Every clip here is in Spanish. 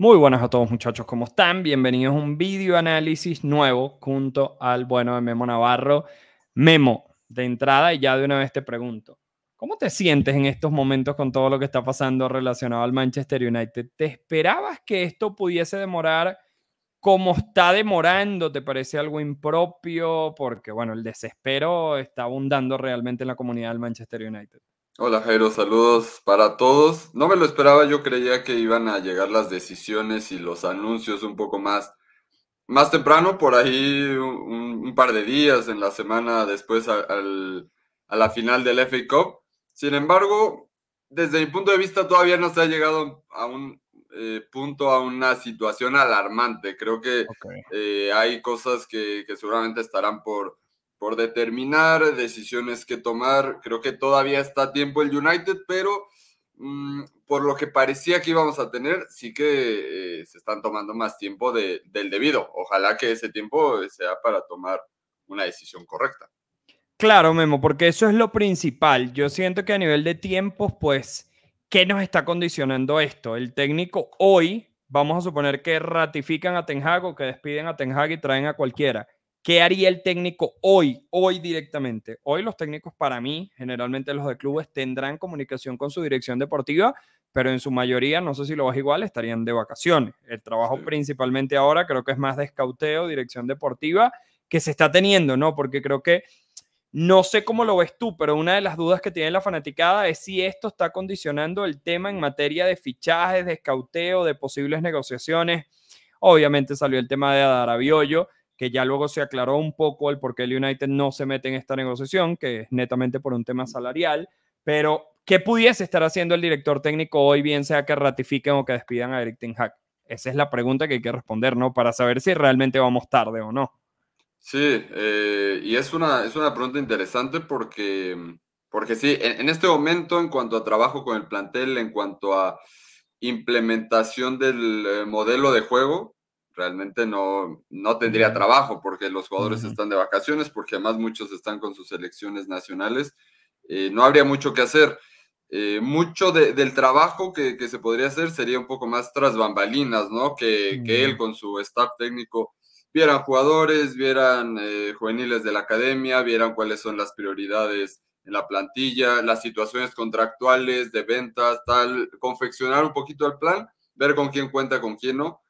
Muy buenas a todos muchachos, ¿cómo están? Bienvenidos a un video análisis nuevo junto al bueno de Memo Navarro. Memo, de entrada y ya de una vez te pregunto, ¿cómo te sientes en estos momentos con todo lo que está pasando relacionado al Manchester United? ¿Te esperabas que esto pudiese demorar como está demorando? ¿Te parece algo impropio? Porque bueno, el desespero está abundando realmente en la comunidad del Manchester United. Hola Jairo, saludos para todos. No me lo esperaba, yo creía que iban a llegar las decisiones y los anuncios un poco más, más temprano, por ahí un, par de días en la semana después a, la final del FA Cup. Sin embargo, desde mi punto de vista todavía no se ha llegado a un eh, punto, a una situación alarmante. Creo que eh, hay cosas que, que seguramente estarán por, por determinar, decisiones que tomar. Creo que todavía está a tiempo el United, pero mm, por lo que parecía que íbamos a tener, sí que eh, se están tomando más tiempo del debido. Ojalá que ese tiempo sea para tomar una decisión correcta. Claro, Memo, porque eso es lo principal. Yo siento que a nivel de tiempos, pues, ¿qué nos está condicionando esto? El técnico hoy, vamos a suponer que ratifican a Ten Hag o que despiden a Ten Hag y traen a cualquiera. ¿Qué haría el técnico hoy, hoy directamente? Hoy los técnicos para mí, generalmente los de clubes, tendrán comunicación con su dirección deportiva, pero en su mayoría, no sé si lo vas igual, estarían de vacaciones. El trabajo principalmente ahora creo que es más de escauteo, dirección deportiva, que se está teniendo, ¿no? Porque creo que, no sé cómo lo ves tú, pero una de las dudas que tiene la fanaticada es si esto está condicionando el tema en materia de fichajes, de escauteo, de posibles negociaciones. Obviamente salió el tema de Adarabiollo que ya luego se aclaró un poco el por qué el United no se mete en esta negociación, que es netamente por un tema salarial, pero ¿qué pudiese estar haciendo el director técnico hoy, bien sea que ratifiquen o que despidan a Eric Ten Hag? Esa es la pregunta que hay que responder, ¿no? Para saber si realmente vamos tarde o no. Sí, eh, y es una, es una pregunta interesante porque, porque sí, en, este momento en cuanto a trabajo con el plantel, en cuanto a implementación del eh, modelo de juego, realmente no, no tendría trabajo porque los jugadores están de vacaciones, porque además muchos están con sus selecciones nacionales. Eh, no habría mucho que hacer. Eh, mucho del trabajo que, se podría hacer sería un poco más tras bambalinas, ¿no? Que, él con su staff técnico vieran jugadores, vieran eh, juveniles de la academia, vieran cuáles son las prioridades en la plantilla, las situaciones contractuales de ventas, tal, confeccionar un poquito el plan, ver con quién cuenta, con quién no,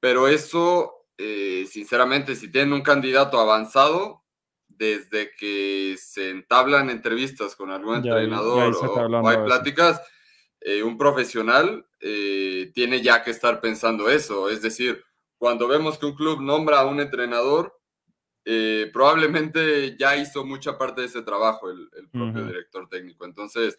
pero eso, eh, sinceramente, si tienen un candidato avanzado, desde que se entablan entrevistas con algún entrenador o, hay pláticas, eh, un profesional eh, tiene ya que estar pensando eso. Es decir, cuando vemos que un club nombra a un entrenador, probablemente ya hizo mucha parte de ese trabajo el, propio director técnico. Entonces,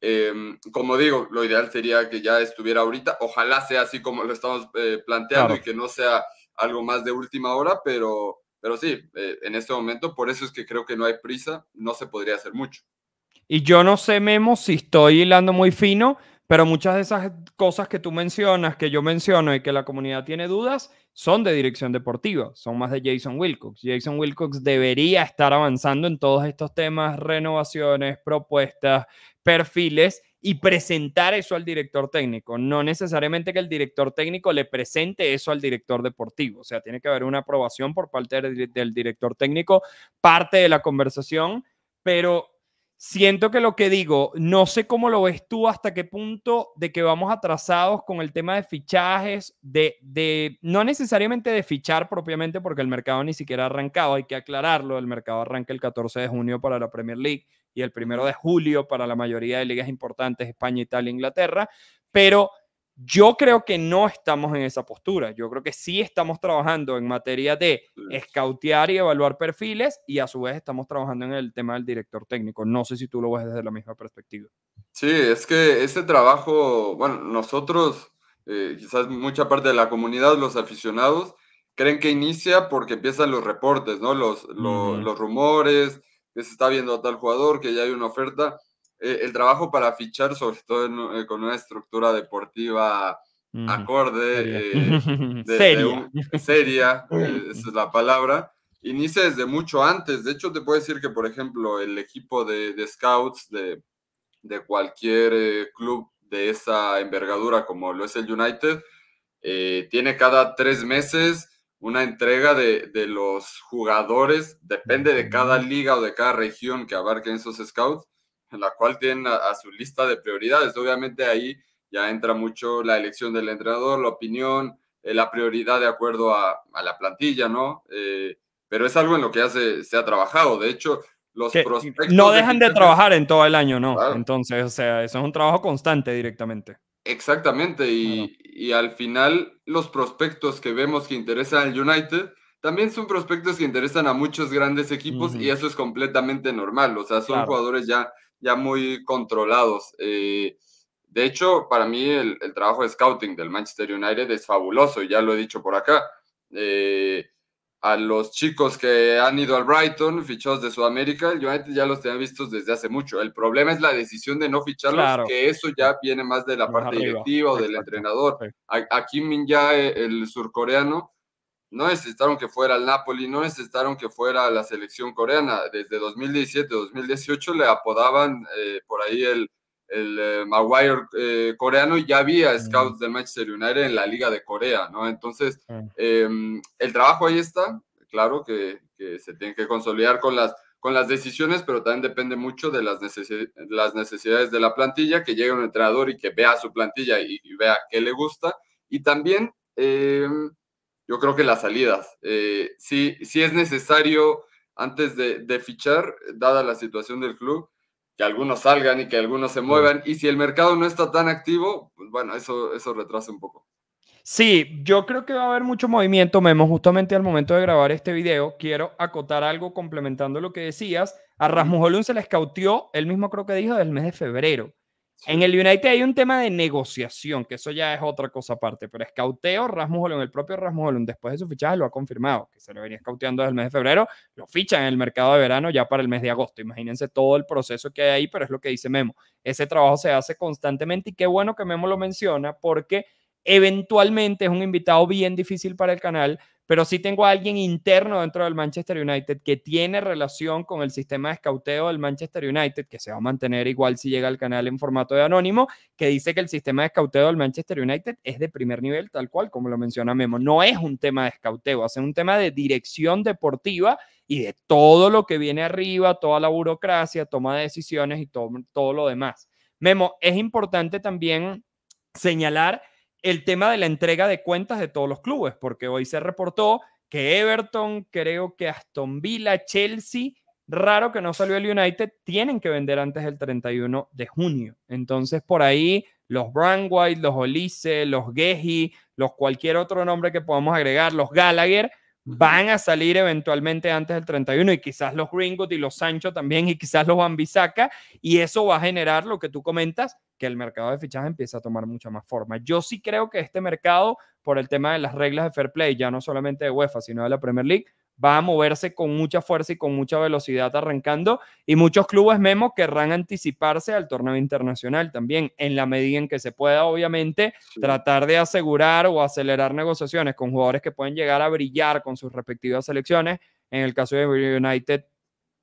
Em, como digo, lo ideal sería que ya estuviera ahorita. Ojalá sea así como lo estamos eh, planteando y que no sea algo más de última hora, pero, pero sí, eh, en este momento, por eso es que creo que no hay prisa, no se podría hacer mucho. Y yo no sé, Memo, si estoy hilando muy fino, pero muchas de esas cosas que tú mencionas, que yo menciono y que la comunidad tiene dudas, son de dirección deportiva, son más de Jason Wilcox. Jason Wilcox debería estar avanzando en todos estos temas, renovaciones, propuestas, perfiles y presentar eso al director técnico. No necesariamente que el director técnico le presente eso al director deportivo. O sea, tiene que haber una aprobación por parte del, director técnico, parte de la conversación, pero siento que lo que digo, no sé cómo lo ves tú, hasta qué punto de que vamos atrasados con el tema de fichajes, de, de no necesariamente de fichar propiamente, porque el mercado ni siquiera ha arrancado, hay que aclararlo, el mercado arranca el 14 de junio para la Premier League y el 1 de julio para la mayoría de ligas importantes, España, Italia, Inglaterra, pero yo creo que no estamos en esa postura. Yo creo que sí estamos trabajando en materia de escautear y evaluar perfiles y a su vez estamos trabajando en el tema del director técnico. No sé si tú lo ves desde la misma perspectiva. Sí, es que ese trabajo, bueno, nosotros, eh, quizás mucha parte de la comunidad, los aficionados, creen que inicia porque empiezan los reportes, ¿no? Los, los rumores, que se está viendo a tal jugador, que ya hay una oferta eh, el trabajo para fichar, sobre todo eh, con una estructura deportiva acorde, seria, eh, esa es la palabra, inicia desde mucho antes. De hecho, te puedo decir que, por ejemplo, el equipo de, scouts de, de cualquier club de esa envergadura, como lo es el United, tiene cada tres meses una entrega de, de, los jugadores, depende de cada liga o de cada región que abarquen esos scouts, en la cual tienen a, su lista de prioridades. Obviamente ahí ya entra mucho la elección del entrenador, la opinión, eh, la prioridad de acuerdo a, la plantilla, ¿no? Eh, pero es algo en lo que ya se, ha trabajado. De hecho, los prospectos... No dejan de, trabajar en todo el año, ¿no? Entonces, o sea, eso es un trabajo constante directamente. Exactamente, y, al final los prospectos que vemos que interesan al United también son prospectos que interesan a muchos grandes equipos y eso es completamente normal. O sea, son jugadores ya ya muy controlados. Eh, de hecho, para mí el, trabajo de scouting del Manchester United es fabuloso, y ya lo he dicho por acá. Eh, a los chicos que han ido al Brighton, fichados de Sudamérica, yo United ya los tenía vistos desde hace mucho. El problema es la decisión de no ficharlos, que eso ya viene más de la parte directiva o del entrenador. Aquí Min ya, el surcoreano, no necesitaron que fuera el Napoli, no necesitaron que fuera la selección coreana. Desde 2017-2018 le apodaban eh, por ahí el, el eh, Maguire eh, coreano, ya había scouts de Manchester United en la Liga de Corea, ¿no? Entonces, em, el trabajo ahí está, claro que, se tiene que consolidar con las, con las decisiones, pero también depende mucho de las, las necesidades de la plantilla, que llegue un entrenador y que vea su plantilla y, y vea qué le gusta. Y también em, yo creo que las salidas. Eh, si sí, es necesario antes de, fichar, dada la situación del club, que algunos salgan y que algunos se muevan. Y si el mercado no está tan activo, pues bueno, eso, eso retrasa un poco. Sí, yo creo que va a haber mucho movimiento, Memo, justamente al momento de grabar este video. Quiero acotar algo complementando lo que decías. A Rasmus se le escautió, él mismo creo que dijo, del mes de febrero. En el United hay un tema de negociación, que eso ya es otra cosa aparte, pero escauteo, Rasmus el propio Rasmus después de su fichaje lo ha confirmado, que se lo venía escauteando desde el mes de febrero, lo fichan en el mercado de verano ya para el mes de agosto. Imagínense todo el proceso que hay ahí, pero es lo que dice Memo. Ese trabajo se hace constantemente y qué bueno que Memo lo menciona porque eventualmente es un invitado bien difícil para el canal pero sí tengo a alguien interno dentro del Manchester United que tiene relación con el sistema de escauteo del Manchester United, que se va a mantener igual si llega al canal en formato de anónimo, que dice que el sistema de escauteo del Manchester United es de primer nivel, tal cual como lo menciona Memo. No es un tema de escauteo, es un tema de dirección deportiva y de todo lo que viene arriba, toda la burocracia, toma de decisiones y todo, todo lo demás. Memo, es importante también señalar el tema de la entrega de cuentas de todos los clubes, porque hoy se reportó que Everton, creo que Aston Villa, Chelsea, raro que no salió el United, tienen que vender antes del 31 de junio. Entonces, por ahí, los Brandwhite, los Olise, los Gehi, los cualquier otro nombre que podamos agregar, los Gallagher, van a salir eventualmente antes del 31 y quizás los Ringo y los Sancho también y quizás los Bambisaca y eso va a generar lo que tú comentas, que el mercado de fichajes empieza a tomar mucha más forma. Yo sí creo que este mercado, por el tema de las reglas de fair play, ya no solamente de UEFA, sino de la Premier League, va a moverse con mucha fuerza y con mucha velocidad arrancando y muchos clubes Memo querrán anticiparse al torneo internacional también en la medida en que se pueda obviamente tratar de asegurar o acelerar negociaciones con jugadores que pueden llegar a brillar con sus respectivas selecciones. En el caso de United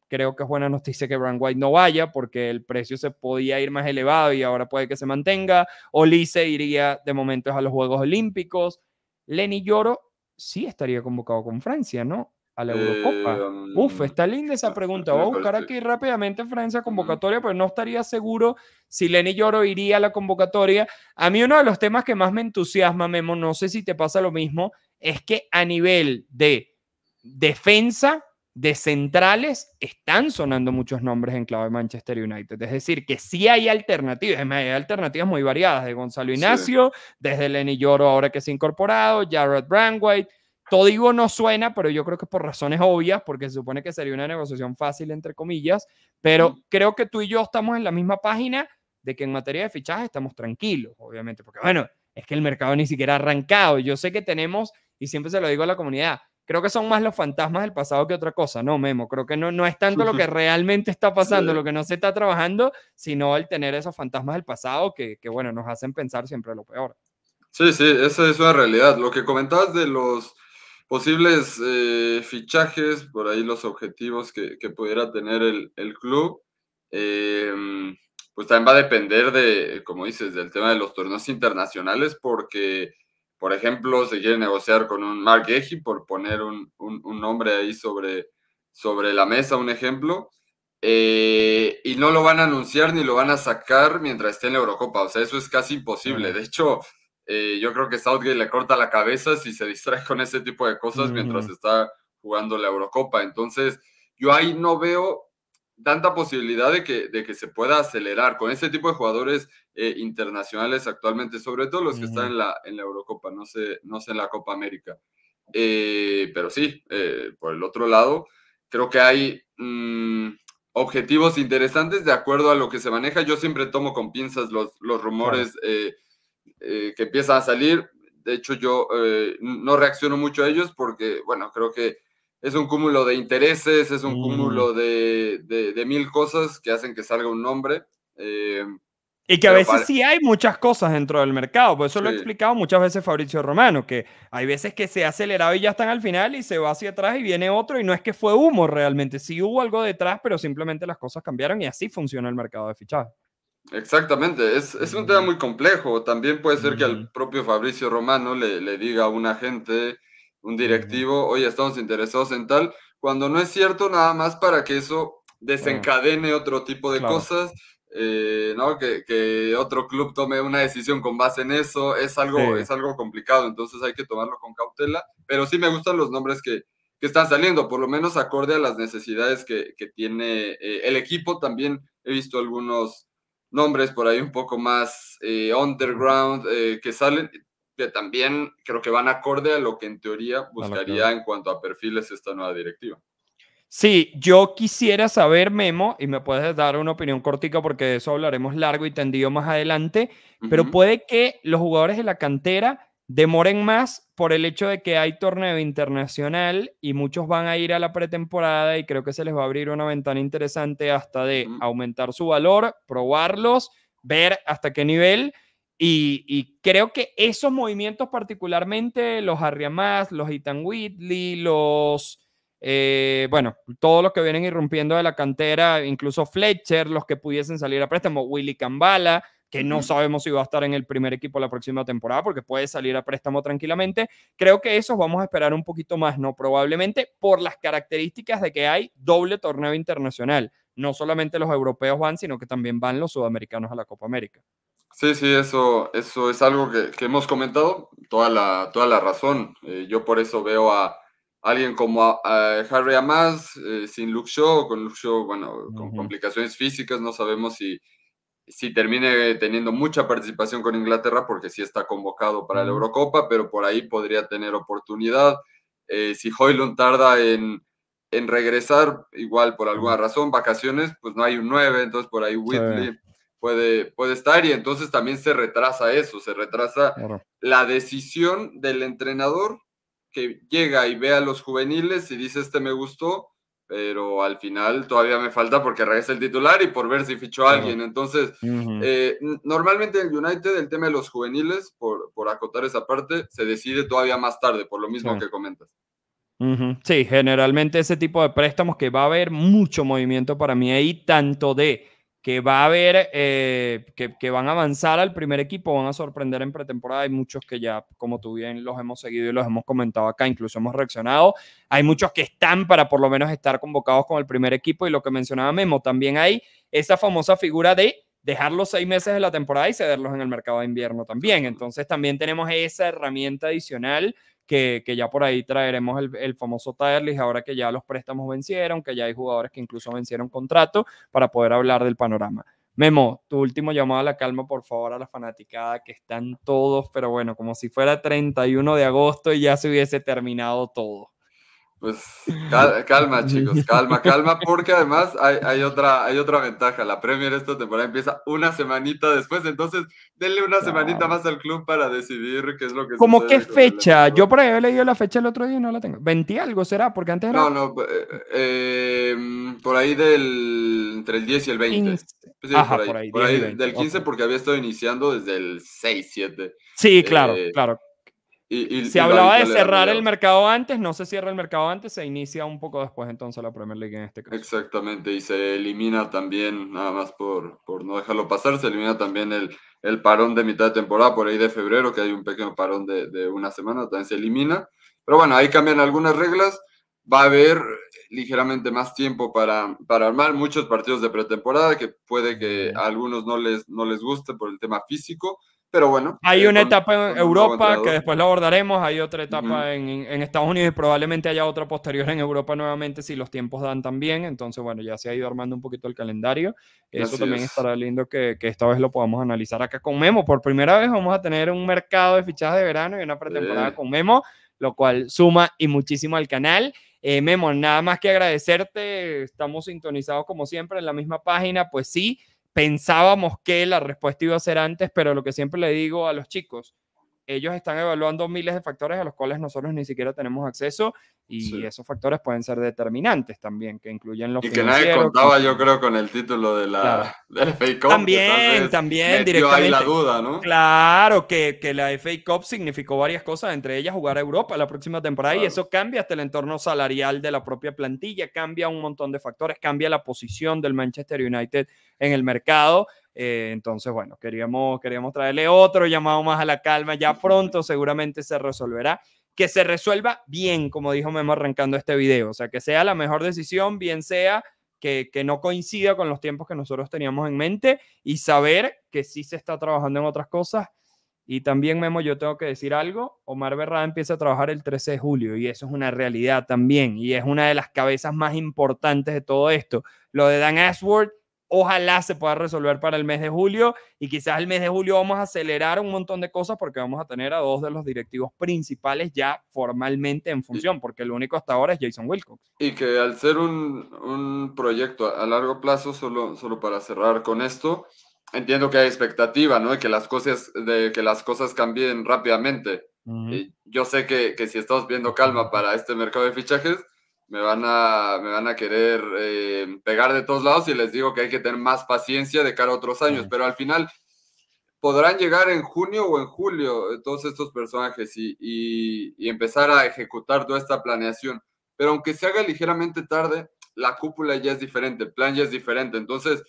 creo que es buena noticia que Brand White no vaya porque el precio se podía ir más elevado y ahora puede que se mantenga. o Lice iría de momentos a los Juegos Olímpicos. Lenny Lloro sí estaría convocado con Francia, ¿no? a la Eurocopa? Eh, Uf, mm, está linda esa ah, pregunta. Voy a buscar aquí rápidamente Francia convocatoria, pero no estaría seguro si Lenny Lloro iría a la convocatoria. A mí uno de los temas que más me entusiasma, Memo, no sé si te pasa lo mismo, es que a nivel de defensa, de centrales, están sonando muchos nombres en clave Manchester United. Es decir, que sí hay alternativas, hay alternativas muy variadas, de Gonzalo Ignacio, desde Lenny Lloro ahora que se ha incorporado, Jared Brandwhite, todo digo no suena, pero yo creo que por razones obvias, porque se supone que sería una negociación fácil, entre comillas, pero creo que tú y yo estamos en la misma página de que en materia de fichajes estamos tranquilos, obviamente, porque bueno, es que el mercado ni siquiera ha arrancado. Yo sé que tenemos, y siempre se lo digo a la comunidad, creo que son más los fantasmas del pasado que otra cosa, ¿no, Memo? Creo que no, no es tanto lo que realmente está pasando, lo que no se está trabajando, sino el tener esos fantasmas del pasado que, que bueno, nos hacen pensar siempre lo peor. Sí, sí, esa es una realidad. Lo que comentabas de los posibles eh, fichajes, por ahí los objetivos que, pudiera tener el, club. Eh, pues también va a depender de, como dices, del tema de los torneos internacionales, porque, por ejemplo, se quiere negociar con un Mark Eji, por poner un, nombre ahí sobre, sobre la mesa, un ejemplo, eh, y no lo van a anunciar ni lo van a sacar mientras esté en la Eurocopa, o sea, eso es casi imposible. De hecho, eh, yo creo que Southgate le corta la cabeza si se distrae con ese tipo de cosas mientras está jugando la Eurocopa. Entonces, yo ahí no veo tanta posibilidad de que, de que se pueda acelerar con ese tipo de jugadores eh, internacionales actualmente, sobre todo los que están en la, en la Eurocopa, no sé, no sé en la Copa América. Eh, pero sí, por el otro lado, creo que hay mm, objetivos interesantes de acuerdo a lo que se maneja. Yo siempre tomo con pinzas los, los rumores. eh eh, que empieza a salir. De hecho, yo eh, no reacciono mucho a ellos porque, bueno, creo que es un cúmulo de intereses, es un mm. cúmulo de, de, mil cosas que hacen que salga un nombre. Eh, y que a veces sí hay muchas cosas dentro del mercado, por pues eso lo he explicado muchas veces Fabricio Romano, que hay veces que se ha acelerado y ya están al final y se va hacia atrás y viene otro y no es que fue humo realmente, sí hubo algo detrás, pero simplemente las cosas cambiaron y así funciona el mercado de fichajes. Exactamente, es, un tema muy complejo. También puede ser que al propio Fabricio Romano le, diga a un agente, un directivo, oye, estamos interesados en tal, cuando no es cierto nada más para que eso desencadene otro tipo de cosas, eh, ¿no? Que, otro club tome una decisión con base en eso, es algo, es algo complicado, entonces hay que tomarlo con cautela, pero sí me gustan los nombres que, están saliendo, por lo menos acorde a las necesidades que, tiene eh, el equipo, también he visto algunos nombres por ahí un poco más eh, underground eh, que salen, que también creo que van acorde a lo que en teoría buscaría en cuanto a perfiles esta nueva directiva. Sí, yo quisiera saber, Memo, y me puedes dar una opinión cortica porque de eso hablaremos largo y tendido más adelante, pero puede que los jugadores de la cantera Demoren más por el hecho de que hay torneo internacional y muchos van a ir a la pretemporada y creo que se les va a abrir una ventana interesante hasta de aumentar su valor, probarlos, ver hasta qué nivel. Y, creo que esos movimientos, particularmente los Arriamás, los Ethan Whitley, los. Eh, bueno, todos los que vienen irrumpiendo de la cantera, incluso Fletcher, los que pudiesen salir a préstamo, Willy Cambala, que no sabemos si va a estar en el primer equipo la próxima temporada porque puede salir a préstamo tranquilamente. Creo que esos vamos a esperar un poquito más, ¿no? Probablemente por las características de que hay doble torneo internacional. No solamente los europeos van, sino que también van los sudamericanos a la Copa América. Sí, sí, eso, eso es algo que, hemos comentado, toda la, toda la razón. Eh, yo por eso veo a alguien como Harry Amas, eh, sin Luxo, con Luxo bueno, con complicaciones físicas, no sabemos si, si termine teniendo mucha participación con Inglaterra, porque sí está convocado para la Eurocopa, pero por ahí podría tener oportunidad. Eh, si Hoylund tarda en, regresar, igual por alguna razón, vacaciones, pues no hay un 9, entonces por ahí Whitley puede, puede estar y entonces también se retrasa eso, se retrasa la decisión del entrenador que llega y ve a los juveniles y dice, este me gustó, pero al final todavía me falta porque regresa el titular y por ver si fichó a alguien. Entonces, eh, normalmente en United el tema de los juveniles, por, por, acotar esa parte, se decide todavía más tarde, por lo mismo que comentas. Sí, generalmente ese tipo de préstamos que va a haber mucho movimiento para mí ahí, tanto de que va a haber, eh, que, van a avanzar al primer equipo, van a sorprender en pretemporada. Hay muchos que ya, como tú bien, los hemos seguido y los hemos comentado acá, incluso hemos reaccionado. Hay muchos que están para por lo menos estar convocados con el primer equipo y lo que mencionaba Memo, también hay esa famosa figura de dejarlos los seis meses de la temporada y cederlos en el mercado de invierno también. Entonces también tenemos esa herramienta adicional que, ya por ahí traeremos el, el famoso y ahora que ya los préstamos vencieron, que ya hay jugadores que incluso vencieron contrato, para poder hablar del panorama. Memo, tu último llamado a la calma, por favor, a la fanaticada, que están todos, pero bueno, como si fuera 31 de agosto y ya se hubiese terminado todo. Pues calma, chicos, calma, calma, porque además hay, otra, hay otra ventaja. La Premier esta temporada empieza una semanita después, entonces denle una semanita más al club para decidir qué es lo que ¿Cómo qué fecha? Yo por ahí he leído la fecha el otro día y no la tengo. ¿20 algo será? Porque antes era... No, no, eh, eh, em, por ahí del... entre el 10 y el 20. Sí, por ahí, por ahí, del 15 porque había estado iniciando desde el 6, 7. Sí, claro, eh, claro se hablaba de cerrar el mercado antes, no se cierra el mercado antes, se inicia un poco después entonces la Premier League en este caso. Exactamente, y se elimina también, nada más por, por no dejarlo pasar, se elimina también el, parón de mitad de temporada, por ahí de febrero, que hay un pequeño parón de, una semana, también se elimina. Pero bueno, ahí cambian algunas reglas, va a haber ligeramente más tiempo para, para armar muchos partidos de pretemporada, que puede que a algunos no les, no les guste por el tema físico, pero bueno. Hay eh, una etapa en Europa que después la abordaremos, hay otra etapa en, Estados Unidos y probablemente haya otra posterior en Europa nuevamente si los tiempos dan también. Entonces, bueno, ya se ha ido armando un poquito el calendario. Eso también estará lindo que, esta vez lo podamos analizar acá con Memo. Por primera vez vamos a tener un mercado de fichajes de verano y una pretemporada con Memo, lo cual suma y muchísimo al canal. Eh, Memo, nada más que agradecerte, estamos sintonizados como siempre en la misma página, pues sí pensábamos que la respuesta iba a ser antes, pero lo que siempre le digo a los chicos, ellos están evaluando miles de factores a los cuales nosotros ni siquiera tenemos acceso y esos factores pueden ser determinantes también, que incluyen los... Y que nadie contaba, yo creo, con el título de la, FA Cup. También, también, directamente. Ahí la duda, ¿no? Claro, que, que, la FA Cup significó varias cosas, entre ellas jugar a Europa la próxima temporada y eso cambia hasta el entorno salarial de la propia plantilla, cambia un montón de factores, cambia la posición del Manchester United en el mercado. Eh, entonces, bueno, queríamos, queríamos traerle otro llamado más a la calma. Ya pronto seguramente se resolverá. Que se resuelva bien, como dijo Memo arrancando este video. O sea, que sea la mejor decisión, bien sea que, que, no coincida con los tiempos que nosotros teníamos en mente y saber que sí se está trabajando en otras cosas. Y también, Memo, yo tengo que decir algo, Omar Berrada empieza a trabajar el 13 de julio y eso es una realidad también y es una de las cabezas más importantes de todo esto. Lo de Dan Ashworth Ojalá se pueda resolver para el mes de julio y quizás el mes de julio vamos a acelerar un montón de cosas porque vamos a tener a dos de los directivos principales ya formalmente en función, porque el único hasta ahora es Jason Wilcox. Y que al ser un, proyecto a largo plazo, solo, solo para cerrar con esto, entiendo que hay expectativa, ¿no? De que las cosas, de que las cosas cambien rápidamente. Yo sé que, que si estamos viendo calma para este mercado de fichajes, me van a, me van a querer eh, pegar de todos lados y les digo que hay que tener más paciencia de cara a otros años, pero al final podrán llegar en junio o en julio eh, todos estos personajes y empezar a ejecutar toda esta planeación. Pero aunque se haga ligeramente tarde, la cúpula ya es diferente, el plan ya es diferente. Entonces,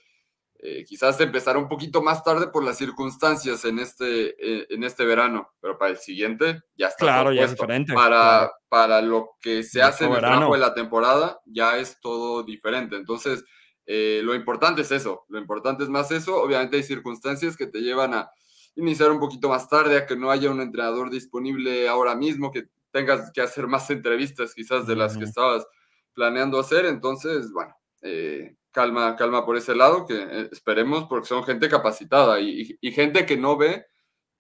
eh, quizás empezar un poquito más tarde por las circunstancias en este, eh, en este verano, pero para el siguiente ya está. Claro, ya es diferente. Para, para lo que se hace en el verano. trabajo de la temporada ya es todo diferente. Entonces, eh, lo importante es eso, lo importante es más eso. Obviamente hay circunstancias que te llevan a iniciar un poquito más tarde, a que no haya un entrenador disponible ahora mismo, que tengas que hacer más entrevistas quizás de las que estabas planeando hacer. Entonces, bueno. Eh, calma, calma por ese lado, que eh, esperemos porque son gente capacitada y, gente que no ve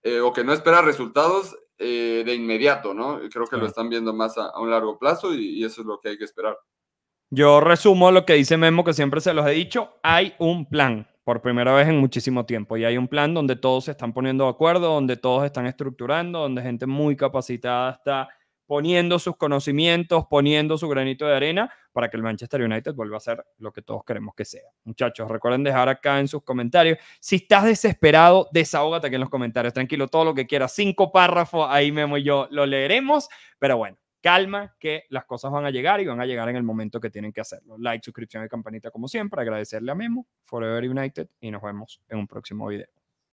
eh, o que no espera resultados eh, de inmediato, ¿no? Creo que lo están viendo más a, un largo plazo y, y, eso es lo que hay que esperar. Yo resumo lo que dice Memo, que siempre se los he dicho, hay un plan por primera vez en muchísimo tiempo y hay un plan donde todos se están poniendo de acuerdo, donde todos están estructurando, donde gente muy capacitada está poniendo sus conocimientos, poniendo su granito de arena para que el Manchester United vuelva a ser lo que todos queremos que sea. Muchachos, recuerden dejar acá en sus comentarios. Si estás desesperado, desahógate aquí en los comentarios. Tranquilo, todo lo que quieras. Cinco párrafos, ahí Memo y yo lo leeremos. Pero bueno, calma que las cosas van a llegar y van a llegar en el momento que tienen que hacerlo. Like, suscripción y campanita como siempre. Agradecerle a Memo, Forever United y nos vemos en un próximo video.